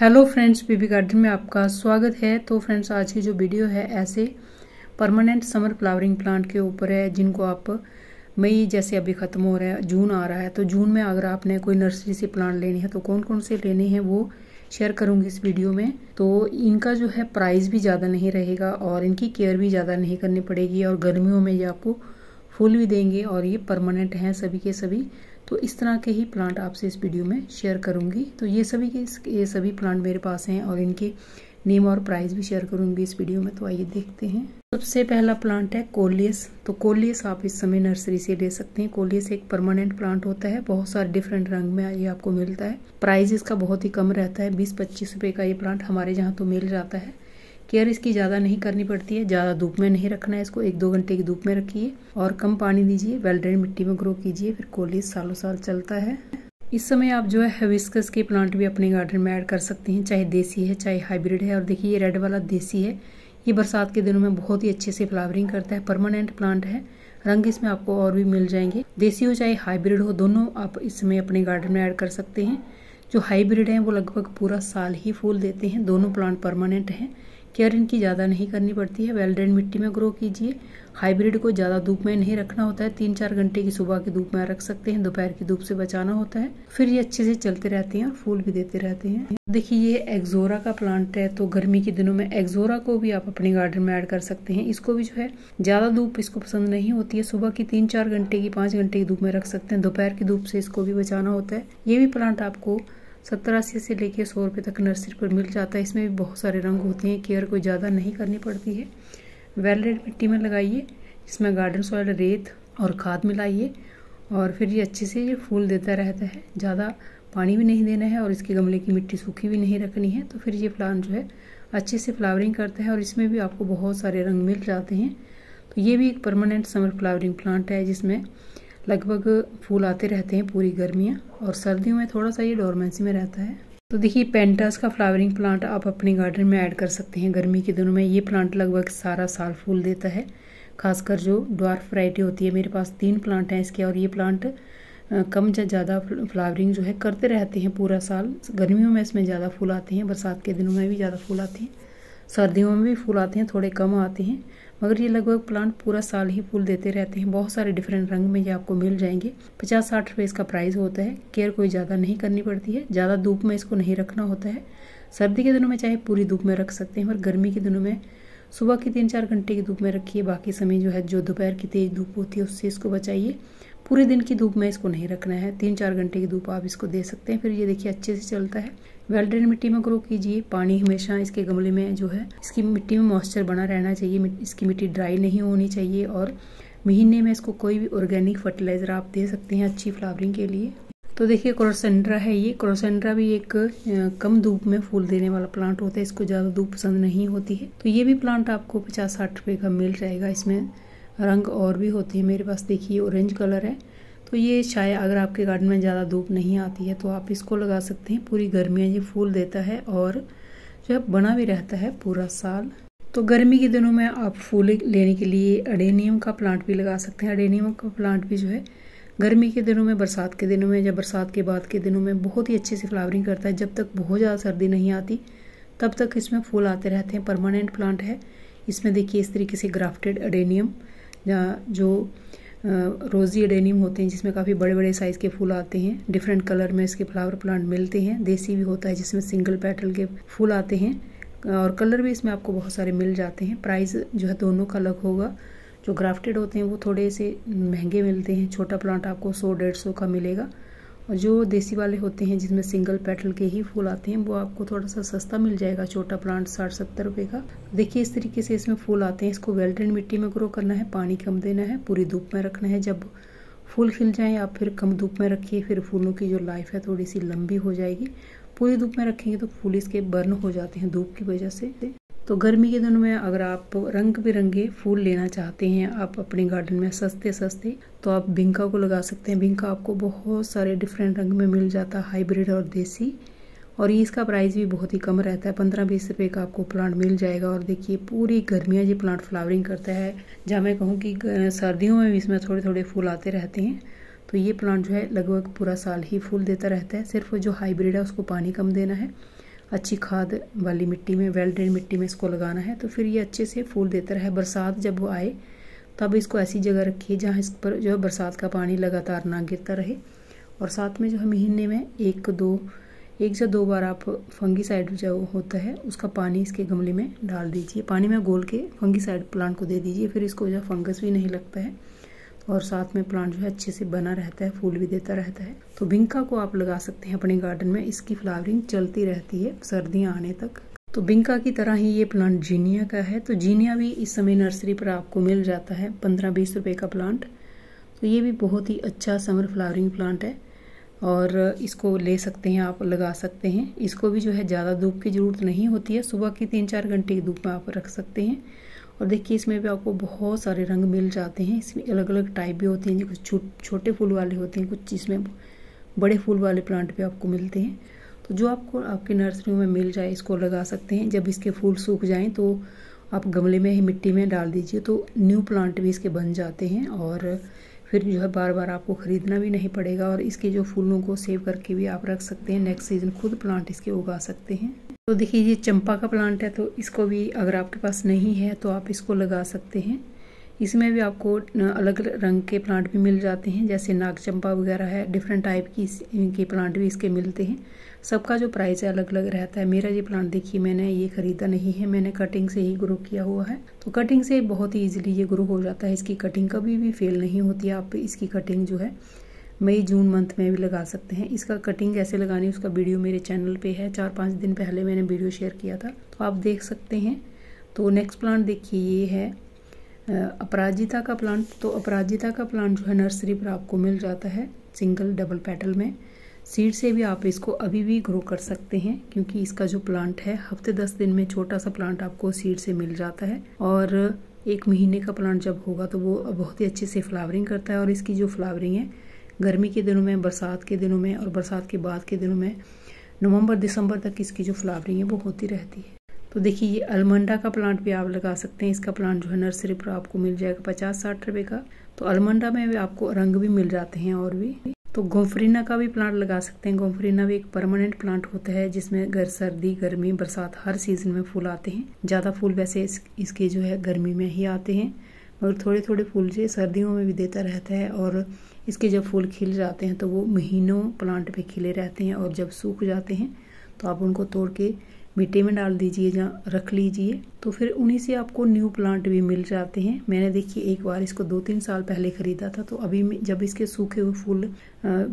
hello friends बीबी garden में आपका स्वागत है तो फ्रेंड्स आज की जो वीडियो है ऐसे परमानेंट समर फ्लावरिंग प्लांट के ऊपर है जिनको आप मई जैसे अभी ख़त्म हो रहा है जून आ रहा है तो जून में अगर आपने कोई नर्सरी से प्लांट लेने हैं तो कौन कौन से लेने हैं वो शेयर करूँगी इस वीडियो में तो इनका जो है प्राइस भी ज़्यादा नहीं रहेगा और इनकी केयर भी ज़्यादा नहीं करनी पड़ेगी और गर्मियों में ये आपको फूल भी देंगे और ये परमानेंट हैं सभी के सभी तो इस तरह के ही प्लांट आपसे इस वीडियो में शेयर करूंगी तो ये सभी के ये सभी प्लांट मेरे पास हैं और इनके नेम और प्राइस भी शेयर करूँगी इस वीडियो में तो आइए देखते हैं सबसे पहला प्लांट है कोलियस तो कोलियस आप इस समय नर्सरी से ले सकते हैं कोलियस एक परमानेंट प्लांट होता है बहुत सारे डिफरेंट रंग में ये आपको मिलता है प्राइस इसका बहुत ही कम रहता है बीस पच्चीस रुपये का ये प्लांट हमारे यहाँ तो मिल जाता है केयर इसकी ज़्यादा नहीं करनी पड़ती है ज़्यादा धूप में नहीं रखना है इसको एक दो घंटे की धूप में रखिए और कम पानी दीजिए वेल ड्रेन मिट्टी में ग्रो कीजिए फिर कोली सालों साल चलता है इस समय आप जो है हविस्कस के प्लांट भी अपने गार्डन में ऐड कर सकते हैं चाहे देसी है चाहे हाइब्रिड है और देखिए ये रेड वाला देसी है ये बरसात के दिनों में बहुत ही अच्छे से फ्लावरिंग करता है परमानेंट प्लांट है रंग इसमें आपको और भी मिल जाएंगे देसी हो चाहे हाइब्रिड हो दोनों आप इस समय अपने गार्डन में ऐड कर सकते हैं जो हाइब्रिड हैं वो लगभग पूरा साल ही फूल देते हैं दोनों प्लांट परमानेंट हैं केयर इनकी ज़्यादा नहीं करनी पड़ती है वेल ड्रेन मिट्टी में ग्रो कीजिए हाइब्रिड को ज़्यादा धूप में नहीं रखना होता है तीन चार घंटे की सुबह की धूप में रख सकते हैं दोपहर की धूप से बचाना होता है फिर ये अच्छे से चलते रहते हैं और फूल भी देते रहते हैं देखिए ये एक्जोरा का प्लांट है तो गर्मी के दिनों में एक्जोरा को भी आप अपने गार्डन में ऐड कर सकते हैं इसको भी जो है ज़्यादा धूप इसको पसंद नहीं होती है सुबह की तीन चार घंटे की पाँच घंटे की धूप में रख सकते हैं दोपहर की धूप से इसको भी बचाना होता है ये भी प्लांट आपको सत्तर अस्सी से लेके सौ रुपये तक नर्सरी पर मिल जाता है इसमें भी बहुत सारे रंग होते हैं केयर कोई ज़्यादा नहीं करनी पड़ती है वेल रेड मिट्टी में लगाइए इसमें गार्डन सॉइल रेत और खाद मिलाइए और फिर ये अच्छे से ये फूल देता रहता है ज़्यादा पानी भी नहीं देना है और इसके गमले की मिट्टी सूखी भी नहीं रखनी है तो फिर ये प्लांट जो है अच्छे से फ्लावरिंग करता है और इसमें भी आपको बहुत सारे रंग मिल जाते हैं तो ये भी एक परमानेंट समर फ्लावरिंग प्लांट है जिसमें लगभग फूल आते रहते हैं पूरी गर्मियाँ और सर्दियों में थोड़ा सा ये डोरमेंसी में रहता है तो देखिए पेंटास का फ्लावरिंग प्लांट आप अपने गार्डन में ऐड कर सकते हैं गर्मी के दिनों में ये प्लांट लगभग सारा साल फूल देता है खासकर जो ड्वार्फ वैरायटी होती है मेरे पास तीन प्लांट हैं इसके और ये प्लांट कम या ज़्यादा फ्लावरिंग जो है करते रहते हैं पूरा साल गर्मियों में इसमें ज़्यादा फूल आते हैं बरसात के दिनों में भी ज़्यादा फूल आते हैं सर्दियों में भी फूल आते हैं थोड़े कम आते हैं मगर ये लगभग प्लांट पूरा साल ही फूल देते रहते हैं बहुत सारे डिफरेंट रंग में ये आपको मिल जाएंगे पचास साठ रुपये इसका प्राइस होता है केयर कोई ज़्यादा नहीं करनी पड़ती है ज़्यादा धूप में इसको नहीं रखना होता है सर्दी के दिनों में चाहे पूरी धूप में रख सकते हैं और गर्मी के दिनों में सुबह की तीन चार घंटे की धूप में रखिए बाकी समय जो है जो दोपहर की तेज़ धूप होती है उससे इसको बचाइए पूरे दिन की धूप में इसको नहीं रखना है तीन चार घंटे की धूप आप इसको दे सकते हैं फिर ये देखिए अच्छे से चलता है वेल ड्रेन मिट्टी में ग्रो कीजिए पानी हमेशा इसके गमले में जो है इसकी मिट्टी में मॉइस्चर बना रहना चाहिए इसकी मिट्टी ड्राई नहीं होनी चाहिए और महीने में इसको कोई भी ऑर्गेनिक फर्टिलाइज़र आप दे सकते हैं अच्छी फ्लावरिंग के लिए तो देखिए क्रोसेंड्रा है ये क्रोसेंड्रा भी एक कम धूप में फूल देने वाला प्लांट होता है इसको ज़्यादा धूप पसंद नहीं होती है तो ये भी प्लांट आपको पचास साठ रुपये का मिल जाएगा इसमें रंग और भी होते हैं मेरे पास देखिए ऑरेंज कलर है तो ये शायद अगर आपके गार्डन में ज़्यादा धूप नहीं आती है तो आप इसको लगा सकते हैं पूरी गर्मियाँ ये फूल देता है और जो है बना भी रहता है पूरा साल तो गर्मी के दिनों में आप फूल लेने के लिए अडेनियम का प्लांट भी लगा सकते हैं अडेनियम का प्लांट भी जो है गर्मी के दिनों में बरसात के दिनों में या बरसात के बाद के दिनों में बहुत ही अच्छे से फ्लावरिंग करता है जब तक बहुत ज़्यादा सर्दी नहीं आती तब तक इसमें फूल आते रहते हैं परमानेंट प्लांट है इसमें देखिए इस तरीके से ग्राफ्टेड अडेनियम जहाँ जो रोज़ी डेनिम होते हैं जिसमें काफ़ी बड़े बड़े साइज़ के फूल आते हैं डिफरेंट कलर में इसके फ्लावर प्लांट मिलते हैं देसी भी होता है जिसमें सिंगल पेटल के फूल आते हैं और कलर भी इसमें आपको बहुत सारे मिल जाते हैं प्राइस जो है दोनों का अलग होगा जो ग्राफ्टेड होते हैं वो थोड़े से महंगे मिलते हैं छोटा प्लांट आपको सौ डेढ़ सौ का मिलेगा और जो देसी वाले होते हैं जिसमें सिंगल पेटल के ही फूल आते हैं वो आपको थोड़ा सा सस्ता मिल जाएगा छोटा प्लांट साठ सत्तर रुपये का देखिए इस तरीके से इसमें फूल आते हैं इसको वेल ड्रेन मिट्टी में ग्रो करना है पानी कम देना है पूरी धूप में रखना है जब फूल खिल जाए आप फिर कम धूप में रखिए फिर फूलों की जो लाइफ है थोड़ी सी लंबी हो जाएगी पूरी धूप में रखेंगे तो फूल इसके बर्न हो जाते हैं धूप की वजह से तो गर्मी के दिनों में अगर आप रंग बिरंगे फूल लेना चाहते हैं आप अपने गार्डन में सस्ते सस्ते तो आप भिंका को लगा सकते हैं भिंका आपको बहुत सारे डिफरेंट रंग में मिल जाता है हाइब्रिड और देसी और ये इसका प्राइस भी बहुत ही कम रहता है पंद्रह बीस रुपये का आपको प्लांट मिल जाएगा और देखिए पूरी गर्मियाँ ये प्लांट फ्लावरिंग करता है जहाँ मैं कहूँ कि सर्दियों में भी इसमें थोड़े थोड़े फूल आते रहते हैं तो ये प्लांट जो है लगभग पूरा साल ही फूल देता रहता है सिर्फ जो हाइब्रिड है उसको पानी कम देना है अच्छी खाद वाली मिट्टी में वेल ड्रेन मिट्टी में इसको लगाना है तो फिर ये अच्छे से फूल देता रहे बरसात जब वो आए तब इसको ऐसी जगह रखिए जहाँ इस पर जो है बरसात का पानी लगातार ना गिरता रहे और साथ में जो है महीने में एक दो एक या दो बार आप फंगी साइड जो होता है उसका पानी इसके गमले में डाल दीजिए पानी में घोल के फंगी साइड प्लांट को दे दीजिए फिर इसको जो फंगस भी नहीं लगता है और साथ में प्लांट जो है अच्छे से बना रहता है फूल भी देता रहता है तो बिंका को आप लगा सकते हैं अपने गार्डन में इसकी फ्लावरिंग चलती रहती है सर्दियाँ आने तक तो बिंका की तरह ही ये प्लांट जीनिया का है तो जीनिया भी इस समय नर्सरी पर आपको मिल जाता है पंद्रह बीस रुपये का प्लांट तो ये भी बहुत ही अच्छा समर फ्लावरिंग प्लांट है और इसको ले सकते हैं आप लगा सकते हैं इसको भी जो है ज़्यादा धूप की ज़रूरत नहीं होती है सुबह की तीन चार घंटे की धूप में आप रख सकते हैं और देखिए इसमें भी आपको बहुत सारे रंग मिल जाते हैं इसमें अलग अलग टाइप भी होते हैं कुछ छोटे फूल वाले होते हैं कुछ इसमें बड़े फूल वाले प्लांट भी आपको मिलते हैं तो जो आपको आपकी नर्सरी में मिल जाए इसको लगा सकते हैं जब इसके फूल सूख जाएँ तो आप गमले में ही मिट्टी में डाल दीजिए तो न्यू प्लांट भी इसके बन जाते हैं और फिर जो है बार बार आपको ख़रीदना भी नहीं पड़ेगा और इसके जो फूलों को सेव करके भी आप रख सकते हैं नेक्स्ट सीज़न खुद प्लांट इसके उगा सकते हैं तो देखिए ये चंपा का प्लांट है तो इसको भी अगर आपके पास नहीं है तो आप इसको लगा सकते हैं इसमें भी आपको अलग रंग के प्लांट भी मिल जाते हैं जैसे नाग चंपा वगैरह है डिफरेंट टाइप की इनके प्लांट भी इसके मिलते हैं सबका जो प्राइस है अलग अलग रहता है मेरा ये प्लांट देखिए मैंने ये ख़रीदा नहीं है मैंने कटिंग से ही ग्रो किया हुआ है तो कटिंग से बहुत ही ईजिली ये ग्रो हो जाता है इसकी कटिंग कभी भी फेल नहीं होती आप इसकी कटिंग जो है मई जून मंथ में भी लगा सकते हैं इसका कटिंग कैसे लगानी उसका वीडियो मेरे चैनल पे है चार पाँच दिन पहले मैंने वीडियो शेयर किया था तो आप देख सकते हैं तो नेक्स्ट प्लांट देखिए ये है अपराजिता का प्लांट तो अपराजिता का प्लांट जो है नर्सरी पर आपको मिल जाता है सिंगल डबल पेटल में सीड से भी आप इसको अभी भी ग्रो कर सकते हैं क्योंकि इसका जो प्लांट है हफ्ते दस दिन में छोटा सा प्लांट आपको सीड से मिल जाता है और एक महीने का प्लांट जब होगा तो वो बहुत ही अच्छे से फ्लावरिंग करता है और इसकी जो फ्लावरिंग है गर्मी के दिनों में बरसात के दिनों में और बरसात के बाद के दिनों में नवंबर दिसंबर तक इसकी जो फ्लावरिंग है वो होती रहती है तो देखिए ये अलमंडा का प्लांट भी आप लगा सकते हैं इसका प्लांट जो है नर्सरी पर आपको मिल जाएगा पचास साठ रुपये का तो अलमंडा में भी आपको रंग भी मिल जाते हैं और भी तो गोमफरीना का भी प्लांट लगा सकते हैं गोमफरीना भी एक परमानेंट प्लांट होता है जिसमें घर सर्दी गर्मी बरसात हर सीजन में फूल आते हैं ज़्यादा फूल वैसे इस, इसके जो है गर्मी में ही आते हैं मगर थोड़े थोड़े फूल जो सर्दियों में भी देता रहता है और इसके जब फूल खिल जाते हैं तो वो महीनों प्लांट पे खिले रहते हैं और जब सूख जाते हैं तो आप उनको तोड़ के मिट्टी में डाल दीजिए या रख लीजिए तो फिर उन्हीं से आपको न्यू प्लांट भी मिल जाते हैं मैंने देखिए एक बार इसको दो तीन साल पहले ख़रीदा था तो अभी जब इसके सूखे हुए फूल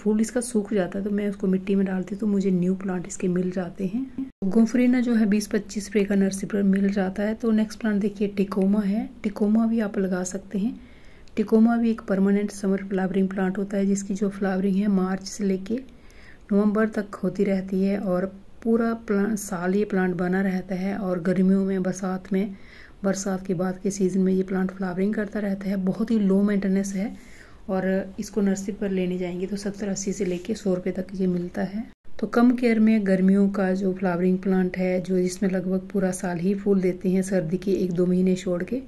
फूल इसका सूख जाता है तो मैं उसको मिट्टी में डालती तो मुझे न्यू प्लांट इसके मिल जाते हैं गुमफरीना जो है बीस पच्चीस रुपये का नर्सरी पर मिल जाता है तो नेक्स्ट प्लांट देखिए टिकोमा है टिकोमा भी आप लगा सकते हैं टिकोमा भी एक परमानेंट समर फ्लावरिंग प्लांट होता है जिसकी जो फ्लावरिंग है मार्च से लेके नवंबर तक होती रहती है और पूरा प्लांट साल ये प्लांट बना रहता है और गर्मियों में बरसात में बरसात के बाद के सीज़न में ये प्लांट फ्लावरिंग करता रहता है बहुत ही लो मेंटेनेंस है और इसको नर्सरी पर लेने जाएंगे तो सत्तर अस्सी से लेके सौ रुपये तक ये मिलता है तो कम केयर में गर्मियों का जो फ्लावरिंग प्लांट है जो जिसमें लगभग पूरा साल ही फूल देते हैं सर्दी के एक दो महीने छोड़ के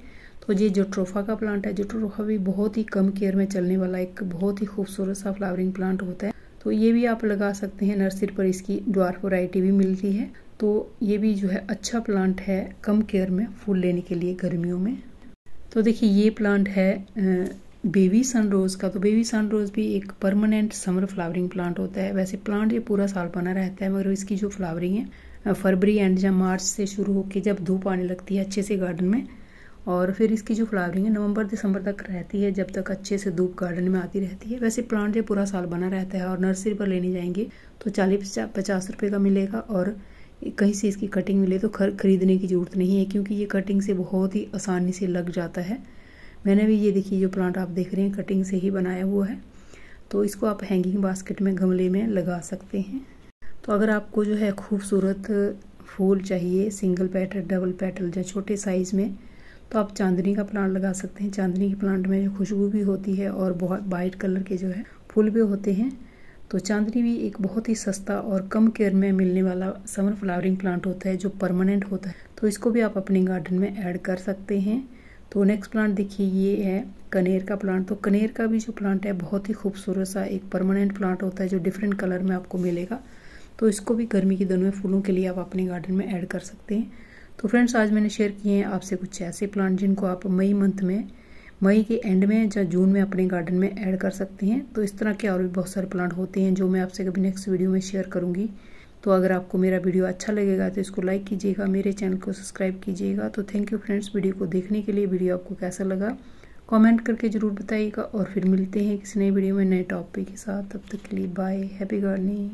तो ये जो ट्रोफा का प्लांट है जो ट्रोफा भी बहुत ही कम केयर में चलने वाला एक बहुत ही खूबसूरत सा फ्लावरिंग प्लांट होता है तो ये भी आप लगा सकते हैं नर्सरी पर इसकी ड्वार वराइटी भी मिलती है तो ये भी जो है अच्छा प्लांट है कम केयर में फूल लेने के लिए गर्मियों में तो देखिए ये प्लांट है बेबी सन रोज़ का तो बेबी सन रोज भी एक परमानेंट समर फ्लावरिंग प्लांट होता है वैसे प्लांट ये पूरा साल बना रहता है मगर इसकी जो फ्लावरिंग है फरवरी एंड या मार्च से शुरू होकर जब धूप आने लगती है अच्छे से गार्डन में और फिर इसकी जो फ्लावरिंग है नवंबर दिसंबर तक रहती है जब तक अच्छे से धूप गार्डन में आती रहती है वैसे प्लांट ये पूरा साल बना रहता है और नर्सरी पर लेने जाएंगे तो चालीस पचास रुपये का मिलेगा और कहीं से इसकी कटिंग मिले तो खर खरीदने की ज़रूरत नहीं है क्योंकि ये कटिंग से बहुत ही आसानी से लग जाता है मैंने भी ये देखी जो प्लांट आप देख रहे हैं कटिंग से ही बनाया हुआ है तो इसको आप हैंगिंग बास्केट में गमले में लगा सकते हैं तो अगर आपको जो है खूबसूरत फूल चाहिए सिंगल पेटल डबल पेटल या छोटे साइज़ में तो आप चांदनी का प्लांट लगा सकते हैं चांदनी के प्लांट में जो खुशबू भी होती है और बहुत वाइट कलर के जो है फूल भी होते हैं तो चांदनी भी एक बहुत ही सस्ता और कम केयर में मिलने वाला समर फ्लावरिंग प्लांट होता है जो परमानेंट होता है तो इसको भी आप अपने गार्डन में ऐड कर सकते हैं तो नेक्स्ट प्लांट देखिए ये है कनेर का प्लांट तो कनेर का भी जो प्लांट है बहुत ही खूबसूरत सा एक परमानेंट प्लांट होता है जो डिफरेंट कलर में आपको मिलेगा तो इसको भी गर्मी के दिनों में फूलों के लिए आप अपने गार्डन में ऐड कर सकते हैं तो फ्रेंड्स आज मैंने शेयर किए हैं आपसे कुछ ऐसे प्लांट जिनको आप मई मंथ में मई के एंड में या जून में अपने गार्डन में ऐड कर सकते हैं तो इस तरह के और भी बहुत सारे प्लांट होते हैं जो मैं आपसे कभी नेक्स्ट वीडियो में शेयर करूँगी तो अगर आपको मेरा वीडियो अच्छा लगेगा तो इसको लाइक कीजिएगा मेरे चैनल को सब्सक्राइब कीजिएगा तो थैंक यू फ्रेंड्स वीडियो को देखने के लिए वीडियो आपको कैसा लगा कॉमेंट करके ज़रूर बताइएगा और फिर मिलते हैं किसी नए वीडियो में नए टॉपिक के साथ तब तक के लिए बाय हैप्पी गार्डनिंग